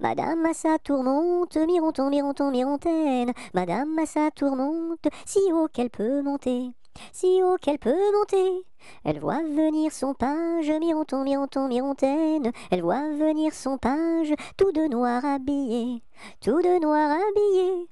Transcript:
Madame Massa tourmente, mironton, mironton, mirontaine. Madame Massa tourmente, si haut qu'elle peut monter. Si haut qu'elle peut monter. Elle voit venir son page, mironton, mironton, mirontaine. Elle voit venir son page, tout de noir habillé, tout de noir habillé.